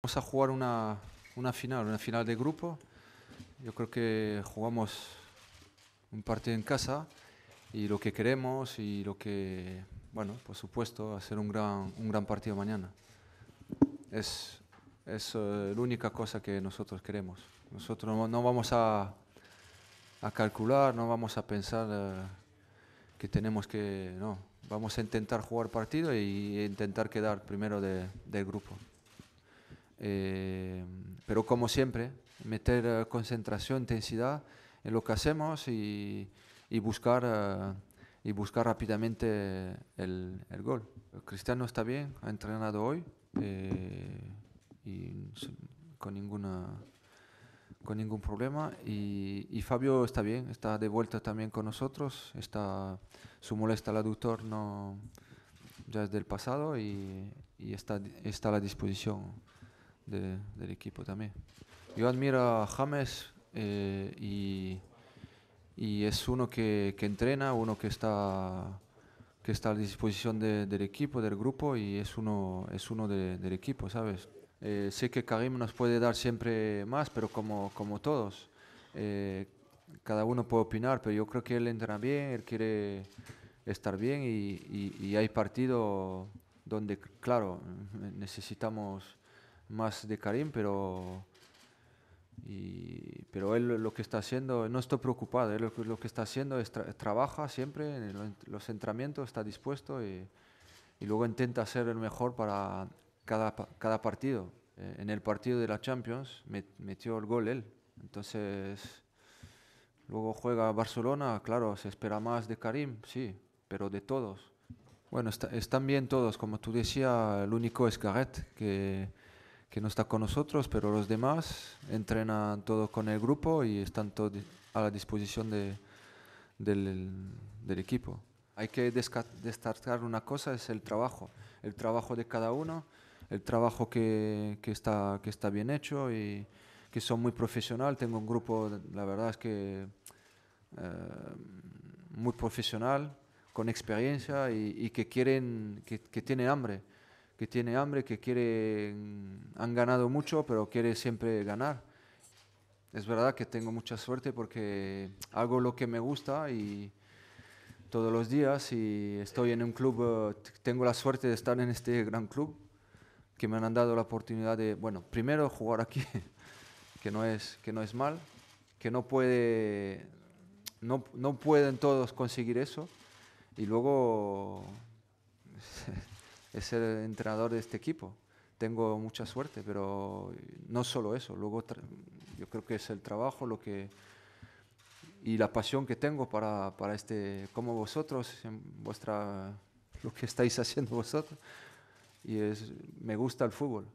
Vamos a jugar una, una, final, una final de grupo. Yo creo que jugamos un partido en casa y lo que queremos y lo que, bueno, por supuesto, hacer un gran, un gran partido mañana. Es, es eh, la única cosa que nosotros queremos. Nosotros no, vamos a, calcular, no vamos a pensar eh, que tenemos que, no, vamos a intentar jugar partido y e intentar quedar primero del grupo. Eh, pero como siempre, meter eh, concentración, intensidad en lo que hacemos y, buscar, eh, y buscar rápidamente el, gol. Cristiano está bien, ha entrenado hoy y con, ninguna, con ningún problema. Y, Fabio está bien, está de vuelta también con nosotros. Está, su molesta al aductor no, ya es del pasado y, y está, está a la disposición del equipo también. Yo admiro a James eh, y, y, es uno que, que, entrena, uno que está, que está a disposición del equipo, del grupo y es uno, es uno del equipo, ¿sabes? Eh, sé que Karim nos puede dar siempre más, pero como, como todos, eh, cada uno puede opinar, pero yo creo que él entrena bien, él quiere estar bien y, y hay partido donde, claro, necesitamos más de Karim, pero, pero él lo que está haciendo, no estoy preocupado, él lo, que está haciendo es trabajar trabaja siempre en los entrenamientos, está dispuesto y, luego intenta hacer el mejor para cada, partido. Eh, en el partido de la Champions metió el gol él, entonces... Luego juega Barcelona, claro, se espera más de Karim, sí, pero de todos. Bueno, están bien todos, como tú decías, el único es Gareth, que que no está con nosotros, pero los demás entrenan todo con el grupo y están todos a la disposición del, equipo. Hay que destacar una cosa, es el trabajo, el trabajo de cada uno, el trabajo que, está, bien hecho y que son muy profesional. Tengo un grupo, la verdad es que eh, muy profesional, con experiencia y, que quieren, que tienen hambre que tiene hambre, que quiere, mm, han ganado mucho, pero quiere siempre ganar. Es verdad que tengo mucha suerte porque hago lo que me gusta y todos los días y estoy en un club, eh, tengo la suerte de estar en este gran club que me han dado la oportunidad de, bueno, primero jugar aquí, que no es, que no es mal, que no, puede, no, no pueden todos conseguir eso y luego ser entrenador de este equipo. Tengo mucha suerte, pero no solo eso. Luego yo creo que es el trabajo lo que y la pasión que tengo para, para este, como vosotros, en vuestra, lo que estáis haciendo vosotros. Y es, me gusta el fútbol.